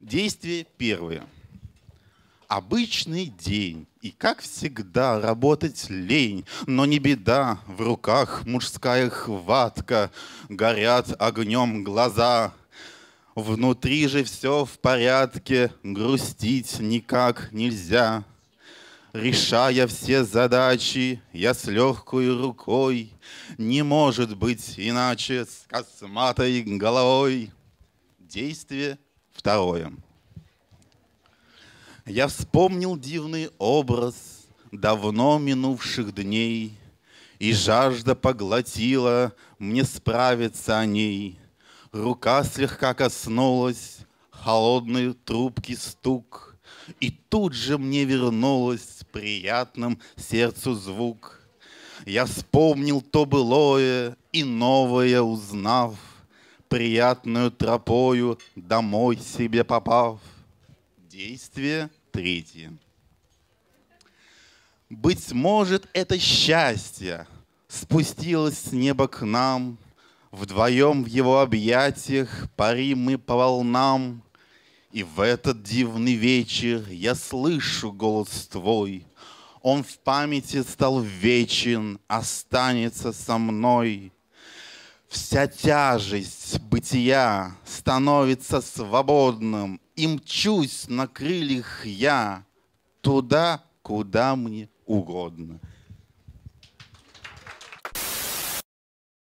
Действие первое. Обычный день, и как всегда работать лень, но не беда, в руках мужская хватка, горят огнем глаза, внутри же все в порядке, грустить никак нельзя. Решая все задачи, я с легкой рукой, Не может быть иначе с косматой головой. Действие второе. Я вспомнил дивный образ давно минувших дней, И жажда поглотила мне справиться о ней. Рука слегка коснулась холодной трубки стук, И тут же мне вернулась приятным сердцу звук. Я вспомнил то былое и новое узнав, Приятную тропою домой себе попав. Действие третье. Быть может, это счастье спустилось с неба к нам, Вдвоем в его объятиях парим мы по волнам, и в этот дивный вечер я слышу голос твой. Он в памяти стал вечен, останется со мной. Вся тяжесть бытия становится свободным, И мчусь на крыльях я туда, куда мне угодно.